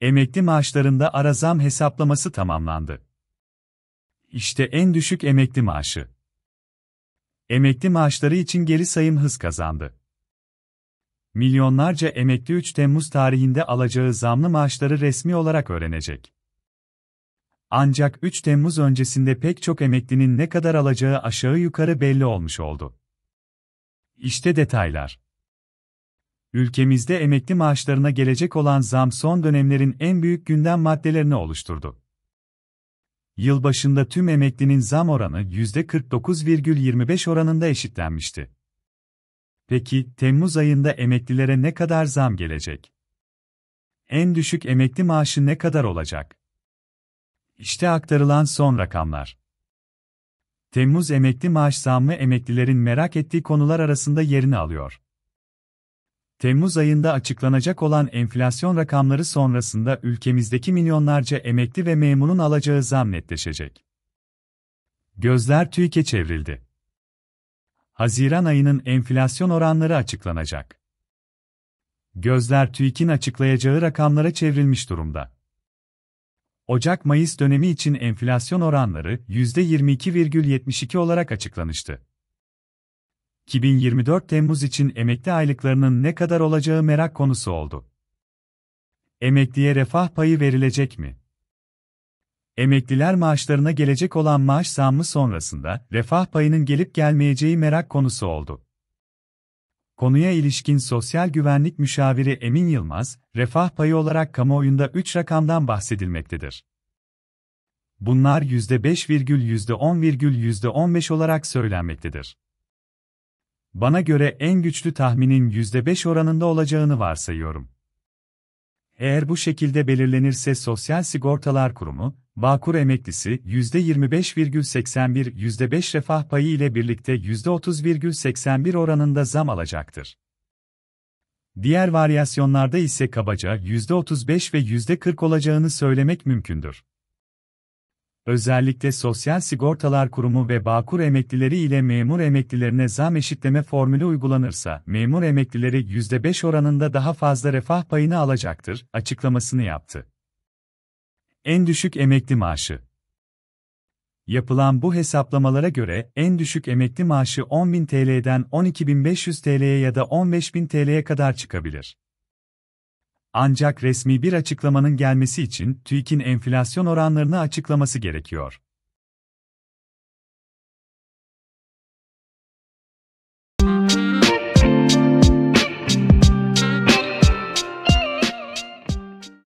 Emekli maaşlarında ara zam hesaplaması tamamlandı. İşte en düşük emekli maaşı. Emekli maaşları için geri sayım hız kazandı. Milyonlarca emekli 3 Temmuz tarihinde alacağı zamlı maaşları resmi olarak öğrenecek. Ancak 3 Temmuz öncesinde pek çok emeklinin ne kadar alacağı aşağı yukarı belli olmuş oldu. İşte detaylar ülkemizde emekli maaşlarına gelecek olan zam son dönemlerin en büyük gündem maddelerini oluşturdu. Yılbaşında tüm emeklinin zam oranı %49,25 oranında eşitlenmişti. Peki, Temmuz ayında emeklilere ne kadar zam gelecek? En düşük emekli maaşı ne kadar olacak? İşte aktarılan son rakamlar. Temmuz emekli maaş zammı emeklilerin merak ettiği konular arasında yerini alıyor. Temmuz ayında açıklanacak olan enflasyon rakamları sonrasında ülkemizdeki milyonlarca emekli ve memurun alacağı zam netleşecek. Gözler TÜİK'e çevrildi. Haziran ayının enflasyon oranları açıklanacak. Gözler TÜİK'in açıklayacağı rakamlara çevrilmiş durumda. Ocak-Mayıs dönemi için enflasyon oranları %22,72 olarak açıklanmıştı. 2024 Temmuz için emekli aylıklarının ne kadar olacağı merak konusu oldu. Emekliye refah payı verilecek mi? Emekliler maaşlarına gelecek olan maaş zammı sonrasında refah payının gelip gelmeyeceği merak konusu oldu. Konuya ilişkin Sosyal Güvenlik Müşaviri Emin Yılmaz, refah payı olarak kamuoyunda 3 rakamdan bahsedilmektedir. Bunlar 5, 10, 15 olarak söylenmektedir bana göre en güçlü tahminin %5 oranında olacağını varsayıyorum. Eğer bu şekilde belirlenirse Sosyal Sigortalar Kurumu, Bağkur emeklisi %25,81, %5 refah payı ile birlikte %30,81 oranında zam alacaktır. Diğer varyasyonlarda ise kabaca %35 ve %40 olacağını söylemek mümkündür özellikle Sosyal Sigortalar Kurumu ve Bağkur emeklileri ile memur emeklilerine zam eşitleme formülü uygulanırsa, memur emeklileri %5 oranında daha fazla refah payını alacaktır, açıklamasını yaptı. En düşük emekli maaşı Yapılan bu hesaplamalara göre en düşük emekli maaşı 10.000 TL'den 12.500 TL'ye ya da 15.000 TL'ye kadar çıkabilir. Ancak resmi bir açıklamanın gelmesi için TÜİK'in enflasyon oranlarını açıklaması gerekiyor.